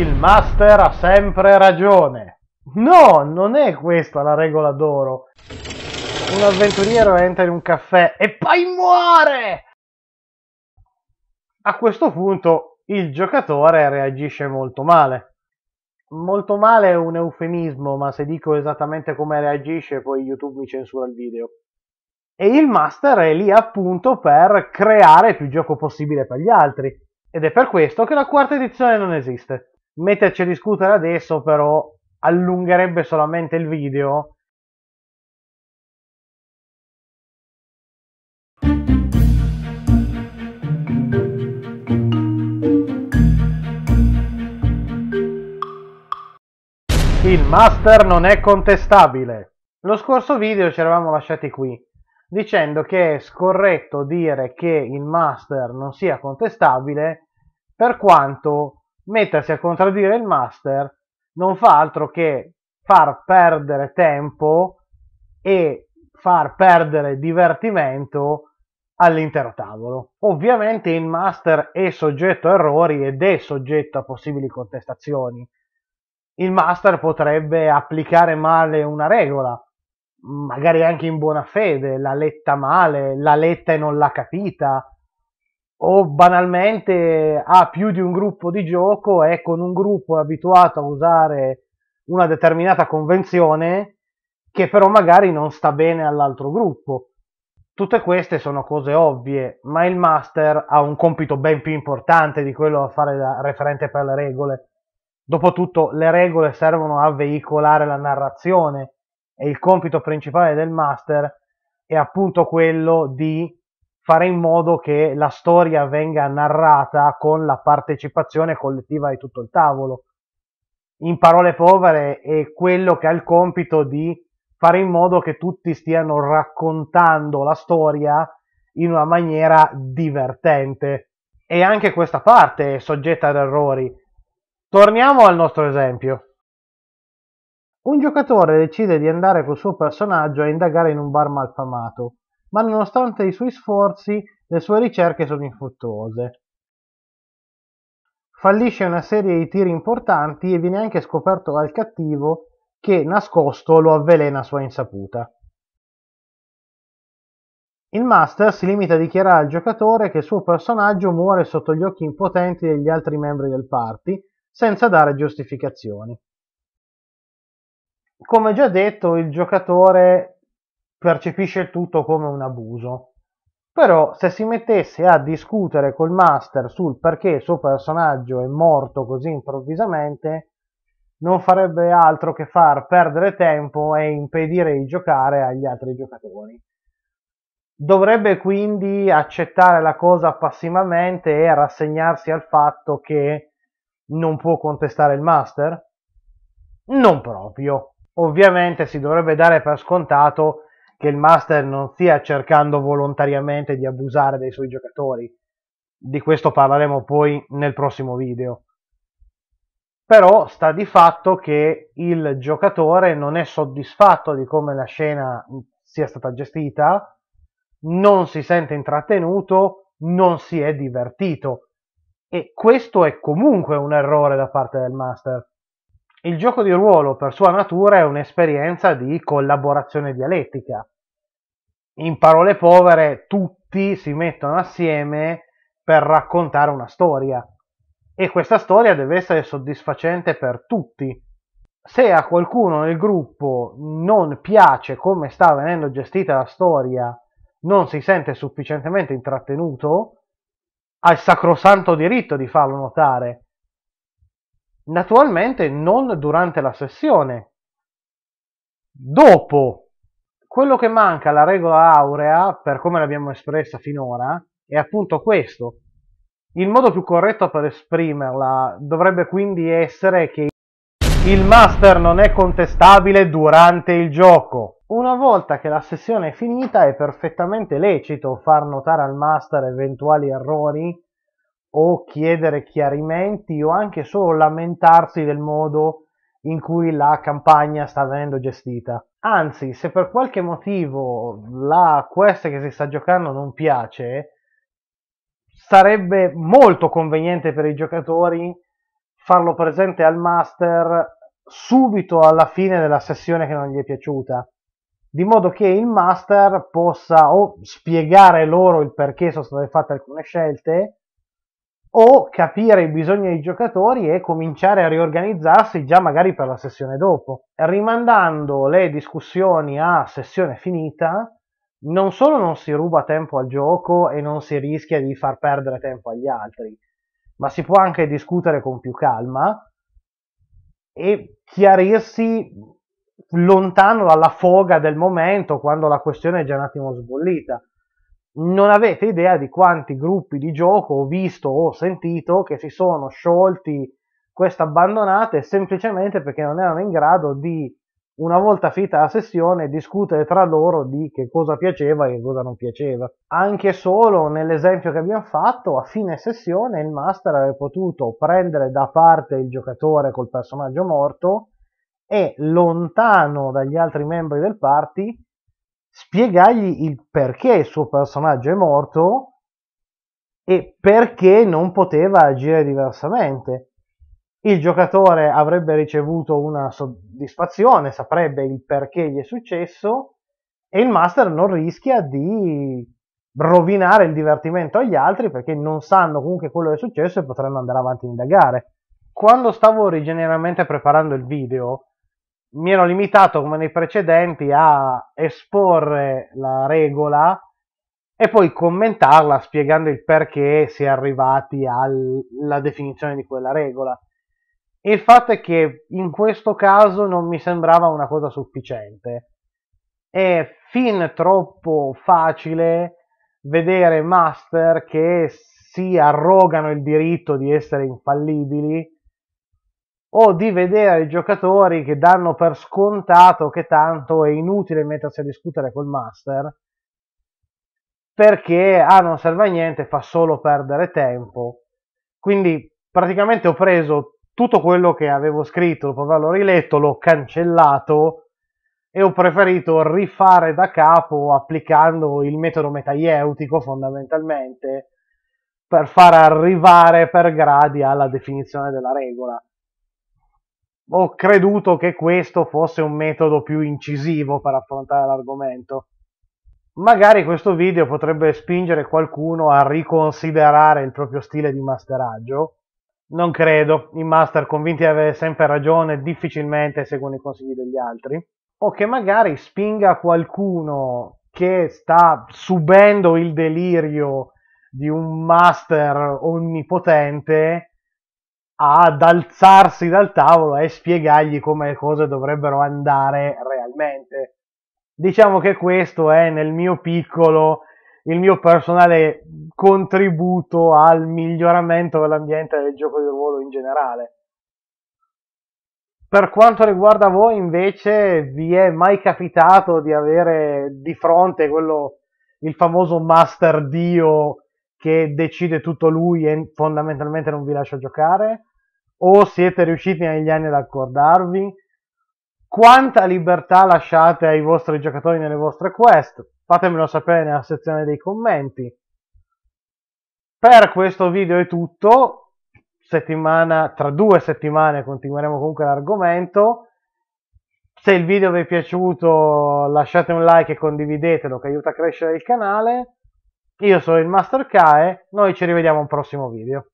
il master ha sempre ragione. No, non è questa la regola d'oro. Un avventuriero entra in un caffè e poi muore! A questo punto il giocatore reagisce molto male. Molto male è un eufemismo, ma se dico esattamente come reagisce poi YouTube mi censura il video. E il master è lì appunto per creare più gioco possibile per gli altri. Ed è per questo che la quarta edizione non esiste. Metterci a discutere adesso però allungherebbe solamente il video Il master non è contestabile. Lo scorso video ci eravamo lasciati qui, dicendo che è scorretto dire che il master non sia contestabile per quanto mettersi a contraddire il master non fa altro che far perdere tempo e far perdere divertimento all'intero tavolo. Ovviamente il master è soggetto a errori ed è soggetto a possibili contestazioni. Il master potrebbe applicare male una regola, magari anche in buona fede, l'ha letta male, l'ha letta e non l'ha capita, o banalmente ha più di un gruppo di gioco e con un gruppo è abituato a usare una determinata convenzione che però magari non sta bene all'altro gruppo. Tutte queste sono cose ovvie, ma il master ha un compito ben più importante di quello a fare da referente per le regole. Dopotutto le regole servono a veicolare la narrazione e il compito principale del master è appunto quello di fare in modo che la storia venga narrata con la partecipazione collettiva di tutto il tavolo. In parole povere è quello che ha il compito di fare in modo che tutti stiano raccontando la storia in una maniera divertente. E anche questa parte è soggetta ad errori. Torniamo al nostro esempio. Un giocatore decide di andare col suo personaggio a indagare in un bar malfamato ma nonostante i suoi sforzi le sue ricerche sono infruttuose. Fallisce una serie di tiri importanti e viene anche scoperto dal cattivo che, nascosto, lo avvelena a sua insaputa. Il master si limita a dichiarare al giocatore che il suo personaggio muore sotto gli occhi impotenti degli altri membri del party, senza dare giustificazioni. Come già detto, il giocatore percepisce il tutto come un abuso. Però se si mettesse a discutere col master sul perché il suo personaggio è morto così improvvisamente, non farebbe altro che far perdere tempo e impedire di giocare agli altri giocatori. Dovrebbe quindi accettare la cosa passivamente e rassegnarsi al fatto che non può contestare il master? Non proprio. Ovviamente si dovrebbe dare per scontato che il master non stia cercando volontariamente di abusare dei suoi giocatori. Di questo parleremo poi nel prossimo video. Però sta di fatto che il giocatore non è soddisfatto di come la scena sia stata gestita, non si sente intrattenuto, non si è divertito. E questo è comunque un errore da parte del master. Il gioco di ruolo per sua natura è un'esperienza di collaborazione dialettica. In parole povere, tutti si mettono assieme per raccontare una storia e questa storia deve essere soddisfacente per tutti. Se a qualcuno nel gruppo non piace come sta venendo gestita la storia, non si sente sufficientemente intrattenuto, ha il sacrosanto diritto di farlo notare Naturalmente non durante la sessione. Dopo, quello che manca alla regola aurea, per come l'abbiamo espressa finora, è appunto questo. Il modo più corretto per esprimerla dovrebbe quindi essere che il master non è contestabile durante il gioco. Una volta che la sessione è finita è perfettamente lecito far notare al master eventuali errori o chiedere chiarimenti o anche solo lamentarsi del modo in cui la campagna sta venendo gestita. Anzi, se per qualche motivo la quest che si sta giocando non piace, sarebbe molto conveniente per i giocatori farlo presente al master subito alla fine della sessione che non gli è piaciuta, di modo che il master possa o spiegare loro il perché sono state fatte alcune scelte, o capire i bisogni dei giocatori e cominciare a riorganizzarsi già magari per la sessione dopo, rimandando le discussioni a sessione finita. Non solo non si ruba tempo al gioco e non si rischia di far perdere tempo agli altri, ma si può anche discutere con più calma e chiarirsi lontano dalla foga del momento quando la questione è già un attimo sbollita non avete idea di quanti gruppi di gioco ho visto o sentito che si sono sciolti, queste abbandonate, semplicemente perché non erano in grado di, una volta finita la sessione, discutere tra loro di che cosa piaceva e che cosa non piaceva. Anche solo nell'esempio che abbiamo fatto, a fine sessione il master avrebbe potuto prendere da parte il giocatore col personaggio morto e lontano dagli altri membri del party spiegargli il perché il suo personaggio è morto e perché non poteva agire diversamente. Il giocatore avrebbe ricevuto una soddisfazione, saprebbe il perché gli è successo e il master non rischia di rovinare il divertimento agli altri perché non sanno comunque quello che è successo e potranno andare avanti a indagare. Quando stavo originariamente preparando il video, mi ero limitato come nei precedenti a esporre la regola e poi commentarla spiegando il perché si è arrivati alla definizione di quella regola. Il fatto è che in questo caso non mi sembrava una cosa sufficiente. È fin troppo facile vedere master che si arrogano il diritto di essere infallibili o di vedere i giocatori che danno per scontato che tanto è inutile mettersi a discutere col master perché ah, non serve a niente, fa solo perdere tempo. Quindi praticamente ho preso tutto quello che avevo scritto, dopo averlo riletto, l'ho cancellato e ho preferito rifare da capo applicando il metodo metaieutico fondamentalmente per far arrivare per gradi alla definizione della regola ho creduto che questo fosse un metodo più incisivo per affrontare l'argomento. Magari questo video potrebbe spingere qualcuno a riconsiderare il proprio stile di masteraggio. Non credo, i master convinti di avere sempre ragione difficilmente seguono i consigli degli altri. O che magari spinga qualcuno che sta subendo il delirio di un master onnipotente ad alzarsi dal tavolo e spiegargli come le cose dovrebbero andare realmente. Diciamo che questo è nel mio piccolo il mio personale contributo al miglioramento dell'ambiente del gioco di ruolo in generale. Per quanto riguarda voi invece, vi è mai capitato di avere di fronte quello, il famoso Master Dio che decide tutto lui e fondamentalmente non vi lascia giocare? o siete riusciti negli anni ad accordarvi? Quanta libertà lasciate ai vostri giocatori nelle vostre quest? Fatemelo sapere nella sezione dei commenti. Per questo video è tutto. Settimana, tra due settimane continueremo comunque l'argomento. Se il video vi è piaciuto lasciate un like e condividetelo che aiuta a crescere il canale. Io sono il Master Kae, noi ci rivediamo a un prossimo video.